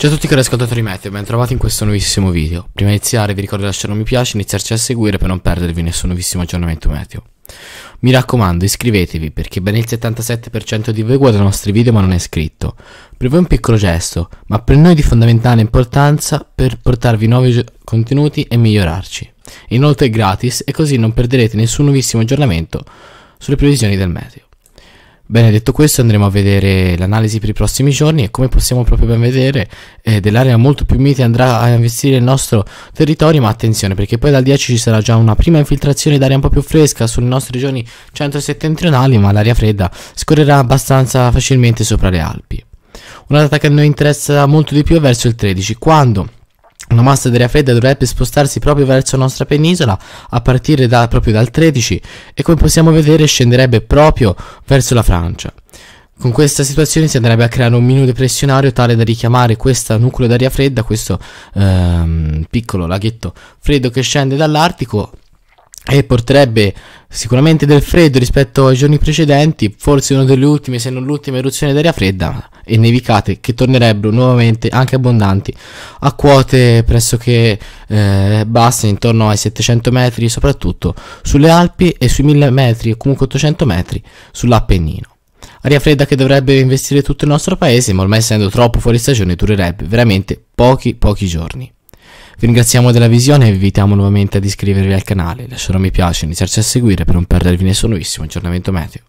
Ciao a tutti cari ascoltatori Meteo, ben trovati in questo nuovissimo video. Prima di iniziare vi ricordo di lasciare un mi piace, e iniziarci a seguire per non perdervi nessun nuovissimo aggiornamento meteo. Mi raccomando iscrivetevi perché ben il 77% di voi guarda i nostri video ma non è iscritto. Per voi è un piccolo gesto, ma per noi è di fondamentale importanza per portarvi nuovi contenuti e migliorarci. Inoltre è gratis e così non perderete nessun nuovissimo aggiornamento sulle previsioni del meteo. Bene, detto questo andremo a vedere l'analisi per i prossimi giorni e come possiamo proprio ben vedere eh, dell'area molto più mite andrà a investire il nostro territorio ma attenzione perché poi dal 10 ci sarà già una prima infiltrazione d'aria un po' più fresca sulle nostre regioni centro-settentrionali ma l'aria fredda scorrerà abbastanza facilmente sopra le Alpi. Una data che a noi interessa molto di più è verso il 13 quando la massa d'aria fredda dovrebbe spostarsi proprio verso la nostra penisola a partire da, proprio dal 13 e come possiamo vedere scenderebbe proprio verso la Francia. Con questa situazione si andrebbe a creare un mini depressionario tale da richiamare questo nucleo d'aria fredda, questo ehm, piccolo laghetto freddo che scende dall'Artico e porterebbe sicuramente del freddo rispetto ai giorni precedenti, forse una delle ultime, se non l'ultima eruzione d'aria fredda e nevicate che tornerebbero nuovamente anche abbondanti a quote pressoché eh, basse, intorno ai 700 metri, soprattutto sulle Alpi e sui 1000 metri o comunque 800 metri sull'Appennino. Aria fredda che dovrebbe investire tutto il nostro paese, ma ormai essendo troppo fuori stagione durerebbe veramente pochi pochi giorni. Vi ringraziamo della visione e vi invitiamo nuovamente ad iscrivervi al canale, lasciare un mi piace e iniziarci a seguire per non perdervi nessun nuovissimo aggiornamento meteo.